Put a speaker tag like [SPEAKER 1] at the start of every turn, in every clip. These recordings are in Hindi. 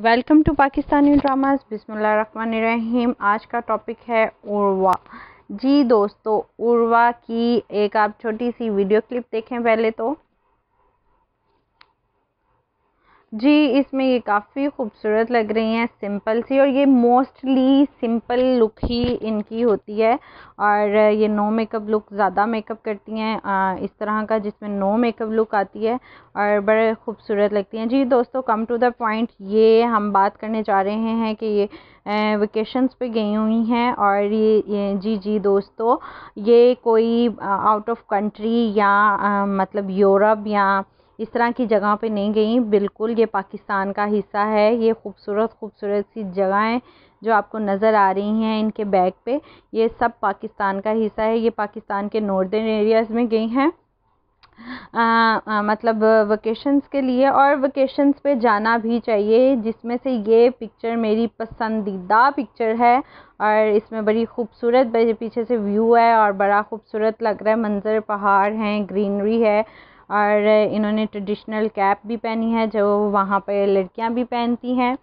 [SPEAKER 1] welcome to Pakistani dramas Rahim आज का टॉपिक है उर्वा जी दोस्तों उर्वा की एक आप छोटी सी वीडियो क्लिप देखें पहले तो जी इसमें ये काफ़ी खूबसूरत लग रही हैं सिंपल सी और ये मोस्टली सिंपल लुक ही इनकी होती है और ये नो मेकअप लुक ज़्यादा मेकअप करती हैं इस तरह का जिसमें नो मेकअप लुक आती है और बड़े खूबसूरत लगती हैं जी दोस्तों कम टू द पॉइंट ये हम बात करने जा रहे हैं कि ये वेकेशंस पे गई हुई हैं और ये, ये जी जी दोस्तों ये कोई आउट ऑफ कंट्री या आ, मतलब यूरोप या इस तरह की जगह पे नहीं गई बिल्कुल ये पाकिस्तान का हिस्सा है ये खूबसूरत खूबसूरत सी जगहें जो आपको नज़र आ रही हैं इनके बैक पे ये सब पाकिस्तान का हिस्सा है ये पाकिस्तान के नॉर्दर्न एरियाज़ में गई हैं मतलब वकेशन्स के लिए और वकेशन्स पे जाना भी चाहिए जिसमें से ये पिक्चर मेरी पसंदीदा पिक्चर है और इसमें बड़ी खूबसूरत पीछे से व्यू है और बड़ा खूबसूरत लग रहा है मंज़र पहाड़ हैं ग्रीनरी है और इन्होंने ट्रेडिशनल कैप भी पहनी है जो वहाँ पे लड़कियाँ भी पहनती हैं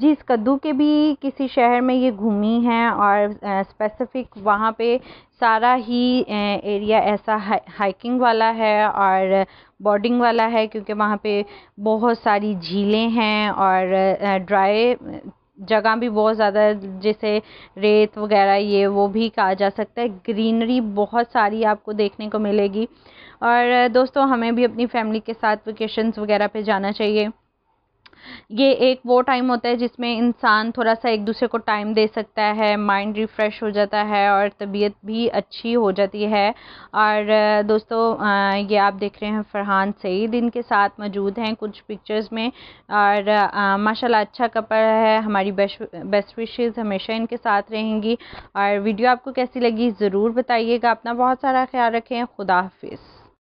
[SPEAKER 1] जी इस कद्दू के भी किसी शहर में ये घूमी हैं और स्पेसिफ़िक वहाँ पे सारा ही एरिया ऐसा हाइकिंग वाला है और बोर्डिंग वाला है क्योंकि वहाँ पे बहुत सारी झीलें हैं और ड्राई जगह भी बहुत ज़्यादा जैसे रेत वगैरह ये वो भी कहा जा सकता है ग्रीनरी बहुत सारी आपको देखने को मिलेगी और दोस्तों हमें भी अपनी फ़ैमिली के साथ वेकेशंस वगैरह पे जाना चाहिए ये एक वो टाइम होता है जिसमें इंसान थोड़ा सा एक दूसरे को टाइम दे सकता है माइंड रिफ़्रेश हो जाता है और तबीयत भी अच्छी हो जाती है और दोस्तों ये आप देख रहे हैं फ़रहान सईद इनके साथ मौजूद हैं कुछ पिक्चर्स में और माशाल्लाह अच्छा कपल है हमारी बेस्ट विशेज़ हमेशा इनके साथ रहेंगी और वीडियो आपको कैसी लगी ज़रूर बताइएगा अपना बहुत सारा ख्याल रखें खुदा हाफिज़